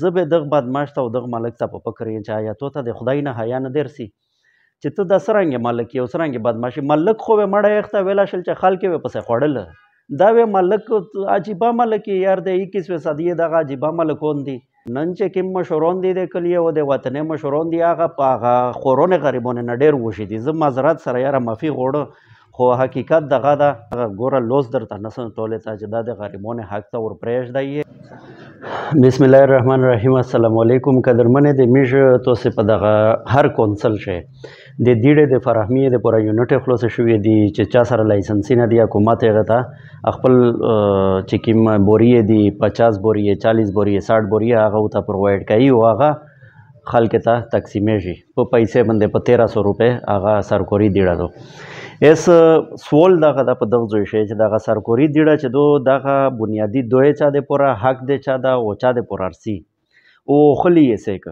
زه به دغه بدمشت او دغه ملک ته په فکر یم چې آیا تو ته د خدای نه حیا نه در سي چې ته د سرنګ ملک یو سرنګ بدمشي ملک خو به مړه یخته ویلا شل چې خلک به پسې خوړل دا وی ملک عجیبا ملک یار د 21 صدی دغه عجیبا ملک دی نن چې کوم مشورون دي د کلیه او د وطنې مشورون دي هغه په هغه خورونه غریبونه نه ډېر وشي دي زه معذرت سره یاره معافي غوړه خو حقیقت دغه ده هغه ګوره لوز درته نسم تولې ته چې دا د غریبونه حق ته ور پرېږدی بسم الله الرحمن الرحیم السلام علیکم قدرمنې د میژ توسه په دغه هر کونسل شي د دیړې د فراهمي د پورا یونټ خلاص شوې دي چې چا سره لایسنس نه دی حکومت یې غتا خپل چې کیم بوري دی 50 بوري 40 بوري 60 بوري هغه ته پرووایډ کوي او هغه خلک ته تقسیمې شي په پیسې باندې په 1300 روپے هغه سرکوري دیړه دو اس سوال دغه د په دغه ځای شي چې دغه سرکوري دیړه چې دو دغه بنیادی دوی چا د پوره حق دی چا دا او چا د پوره ارسي او خلی یې سیک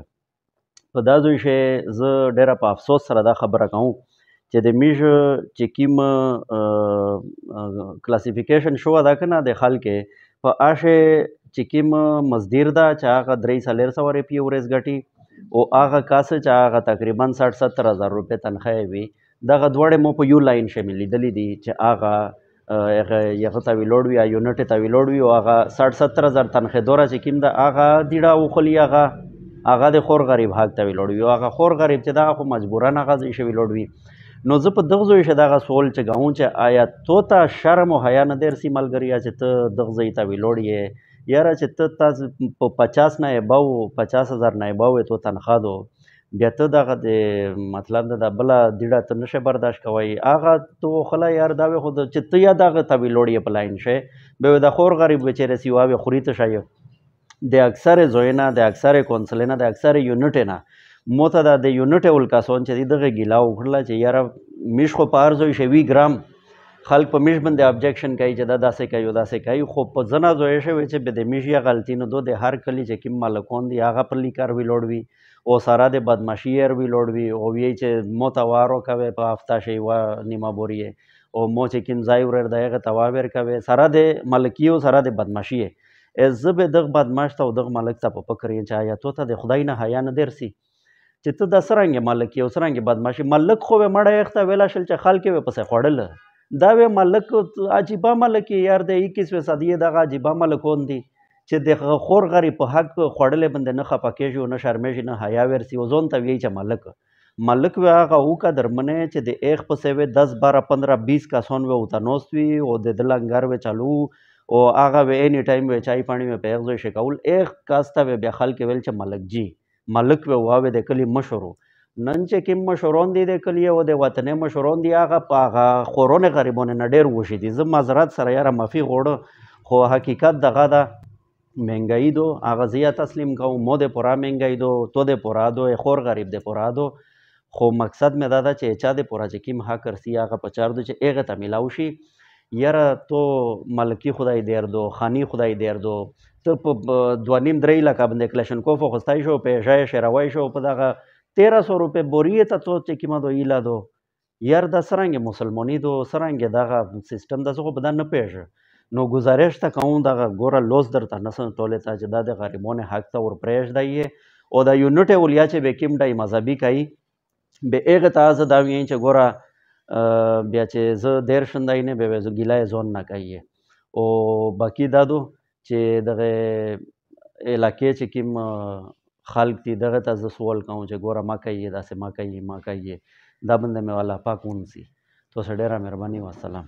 په دا ځای شي ز ډېر په افسوس سره دا خبره کوم چې د میژ چې کیم کلاسیفیکیشن شو دا کنه د خلک په اشه چې کیم مزدیر دا چې هغه درې سالیر سوارې پیورز غټي او هغه کاسه چې هغه تقریبا 60 70000 روپې تنخواه وي دغه دواړه مو په یو لاین شامل لیدلې دي چې هغه هغه یغه ته ویلوړ وي یونټ ته ویلوړ وي او هغه 67000 تنخې دوره چې کیم د هغه دیډه وخلی هغه هغه د خور غریب حق ته ویلوړ وي هغه خور غریب چې دا خو مجبورانه غزي شوی لوړ وي نو زه په دغه ځای شه دغه سوال چې غاوم چې آیا تو ته شرم او حیا نه درسي ملګریا چې ته دغه ځای ته ویلوړ یې یاره چې ته تاسو په 50 نه باو 50000 نه باو ته تنخوا دو بیا ته دغه د مطلب د بله دیډه ته نشی برداشت کوی هغه ته وخله یار دا وی خو چې ته یا دغه ته وي لوړ یې په لاین شی بیا د خور غریب بچیرې سي واوې خوري ته شی د اکثره ځای نه د اکثره کونسل نه د اکثره یونټ نه مو ته د یونټ ولکاسون چې دغه ګیلا وکړله چې یاره میش خو په هر ځای شوي ګرام خلک په میش باندې ابجیکشن کوي چې دا داسې کوي داسې کوي خو په زنا زوی شوی چې به د میش یا غلطي نو دوی د هر کلی چې کوم مالکون دي هغه پرلی کار وی لوړ وي او سارا د بدمعشي ير وی لوړ وي او وی چې متوارو کوي په هفته شي وا نیمه بوري او مو چې کوم ځای ورر دی هغه تواور کوي سارا د ملکی او سارا د بدمعشي زب دغه بدمعش ته او دغه ملک ته په فکر یې چایا ته ته د خدای نه حیا نه درسي چې ته د سرنګ ملک یو سرنګ بدمعشي ملک خو به مړ یخته ویلا شل چې خلک به پسې خوړل دا وې ملک عجیبه ملک یار د 21 صدیه دغه عجیبه ملکون دي چې د خور غری په حق خوړلې بند نه خپکه شو نه شرمې نه حیا ورسی وزون ته وی چې ملک ملک وی هغه او کا درمنه چې د 1 په سیوه 10 12 15 20 کا سون و اوتا نوستوي او د دلنګر و چالو او هغه وی اني ټایم وی چای پانی وی پیغزو شکول 1 کاستا وی بیا خلک ویل چې ملک جی ملک وی واوې د کلی مشورو نن چې کوم مشورون دي د کلیه او د وطنې مشورون دي هغه په هغه خورونه غریبونه نه ډېر وشي دي زه معذرت سره یاره مافي غوړه خو حقیقت دغه ده مهنګایي دو هغه زیه تسلیم کوم مو د پورا مهنګایي دو تو د پورا دو خور غریب د پورا دو خو مقصد مې دا ده چې چا د پورا چې کوم حق رسی هغه په چار دو چې هغه ته میلاو شي یاره تو ملکی خدای دیر دو خانی خدای دیر دو ته په دوه نیم درې لکه باندې کلشنکوف خوستای شو پیژای شروای شو په دغه تیرہ سو روپے بوریه ته تو چې کیما دو ایلا دو یار د سرنګ مسلمانی دو سرنګ دغه سیستم د زغه بدن نه پیژ نو گزارش ته کوم دغه ګوره لوز درته نسن ټوله ته چې د غریبونه حق ته ور پرېژ دی او د یونټ ولیا چې به کیم دای مذهبي کوي به هغه تاسو دا وی چې ګوره بیا چې زه دیر شندای نه به زه ګیلای زون نه کوي او باقی دادو چې دغه علاقې چې کوم خلق دي دغه ته زه سوال کوم چې ګوره ما کوي داسې ما کوي ما کوي دا بنده مې الله پاک ونسي تاسو ډېره مهرباني وسلام